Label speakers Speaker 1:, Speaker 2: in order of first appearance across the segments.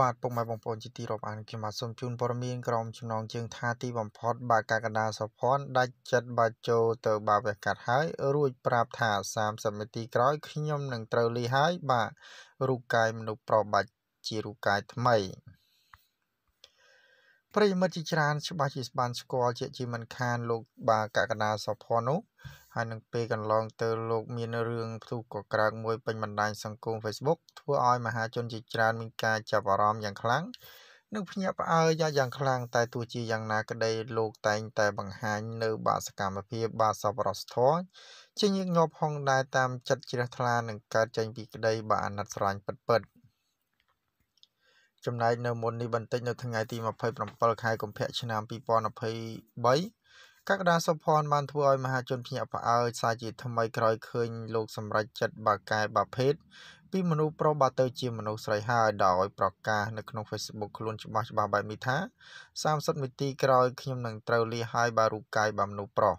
Speaker 1: បាទពុកម៉ែបងប្អូនជាទីរាប់អានខ្ញុំបាទសូមជូនព័ត៌មានក្រុមចំណងជើងថាទីបំផុត បាទកកដាសុភ័ណ្ឌដាច់ចិត្តបាទចូលទៅបាទវះកាត់ហើយ រួច ប្រាប់ថា30នាទីក្រោយខ្ញុំនឹងត្រូវលីហើយបាទរូបកាយមនុស្សប្របាច់ជារូបកាយថ្មីប្រិយមិត្តជាច្រើនច្បាស់ជាស្បានស្គាល់ជាជាមិនខានលោកបាទកកដាសុភ័ណ្ឌនោះហើយនឹងពេលកន្លងទៅលោកមានរឿងផ្ទុះកក្រើកមួយពេញបណ្ដាញសង្គម Facebook ធ្វើឲ្យមហាជនជាច្រើនមានការចាប់អារម្មណ៍យ៉ាងខ្លាំងនិងភ្ញាក់ផ្អើលយ៉ាងខ្លាំងតែទោះជាយ៉ាងណាក្តីលោកតែងតែបង្ហាញនៅបាសកម្មភាពបាសពរសធរជាញឹកញាប់ហងដែរតាមចិត្តជ្រះថ្លានិងកើតចេញពីក្តីបាអាណិតស្រឡាញ់ពិតៗចំណែកនៅមុននេះបន្តិចនៅថ្ងៃទី27ខែកុម្ភៈឆ្នាំ2023កក្កដាសុផនបានធ្វើឲ្យមហា ជនភ្ញាក់ផ្អើលសាជាថ្មីក្រោយឃើញលោកសម្រេចចិត្តបាកែបាភេទពីមនុស្សប្រុសបាទទៅជាមនុស្សស្រីហើយដោយ ប្រកាសនៅក្នុង Facebook ខ្លួនច្បាស់ច្បាស់បែបនេះថា30នាទីក្រោយខ្ញុំនឹងត្រូវលាហើយបារូបកាយបាមនុស្សប្រុស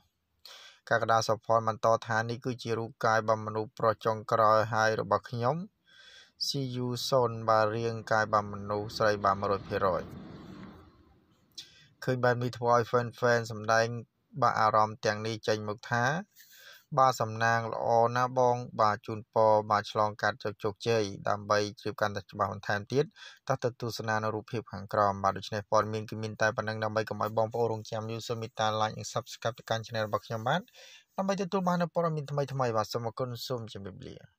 Speaker 1: កក្កដាសុផនបន្តថានេះគឺជារូបកាយបាមនុស្សប្រុសចុងក្រោយហើយរបស់ខ្ញុំ See you soon បារាងកាយបាមនុស្សស្រីបា100%ឃើញបែបនេះធ្វើឲ្យ fan fan សម្ដែងបើអារម្មណ៍ទាំងនេះចេញមកថាបើសំណាងល្អណាបង បាទជូនពរបាទឆ្លងកាត់ជោគជ័យដើម្បីជៀបកាន់តែច្បាស់បន្ថែមទៀតតោះទៅទស្សនានៅរូបភាពខាងក្រោមបាទដូច្នេះព័ត៌មានគឺមានតែប៉ុណ្ណឹងដើម្បីកុំឲ្យបងប្អូនរងចាំយូសូមមេត្តា like និង subscribe ទៅកាន់ channel របស់ខ្ញុំបាទដើម្បីទទួលបាននូវព័ត៌មានថ្មីៗបាទសូមអរគុណសូមជម្រាបលា